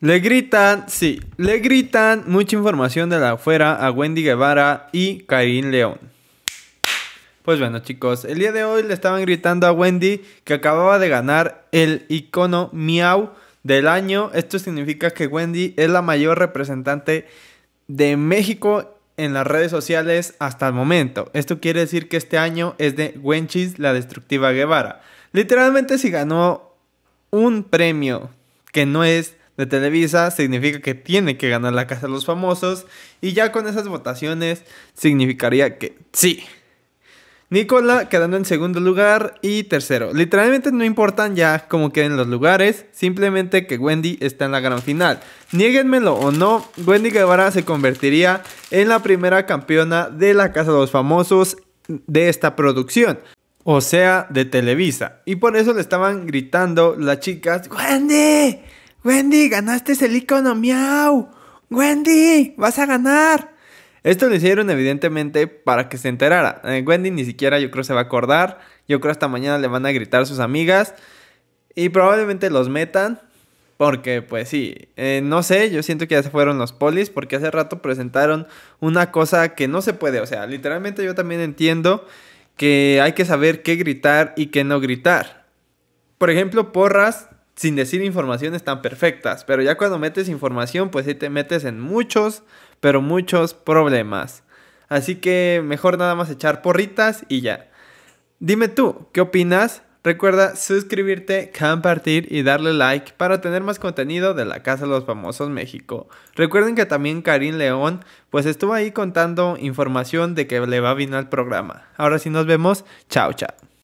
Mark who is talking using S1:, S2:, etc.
S1: Le gritan, sí, le gritan mucha información de la afuera a Wendy Guevara y Karim León. Pues bueno chicos, el día de hoy le estaban gritando a Wendy que acababa de ganar el icono Miau del año. Esto significa que Wendy es la mayor representante de México en las redes sociales hasta el momento. Esto quiere decir que este año es de Wenchis la destructiva Guevara. Literalmente si ganó un premio que no es de Televisa significa que tiene que ganar la Casa de los Famosos y ya con esas votaciones significaría que sí. Nicola quedando en segundo lugar y tercero. Literalmente no importan ya cómo queden los lugares, simplemente que Wendy está en la gran final. Niéguenmelo o no, Wendy Guevara se convertiría en la primera campeona de la Casa de los Famosos de esta producción. O sea, de Televisa. Y por eso le estaban gritando las chicas, ¡Wendy! Wendy, ganaste el icono, miau. Wendy, vas a ganar. Esto lo hicieron evidentemente para que se enterara. Eh, Wendy ni siquiera yo creo se va a acordar. Yo creo hasta mañana le van a gritar a sus amigas. Y probablemente los metan. Porque pues sí, eh, no sé, yo siento que ya se fueron los polis porque hace rato presentaron una cosa que no se puede. O sea, literalmente yo también entiendo que hay que saber qué gritar y qué no gritar. Por ejemplo, Porras sin decir informaciones tan perfectas, pero ya cuando metes información, pues ahí te metes en muchos, pero muchos problemas. Así que mejor nada más echar porritas y ya. Dime tú, ¿qué opinas? Recuerda suscribirte, compartir y darle like para tener más contenido de la Casa de los Famosos México. Recuerden que también Karim León pues estuvo ahí contando información de que le va bien al programa. Ahora sí nos vemos, chao chao.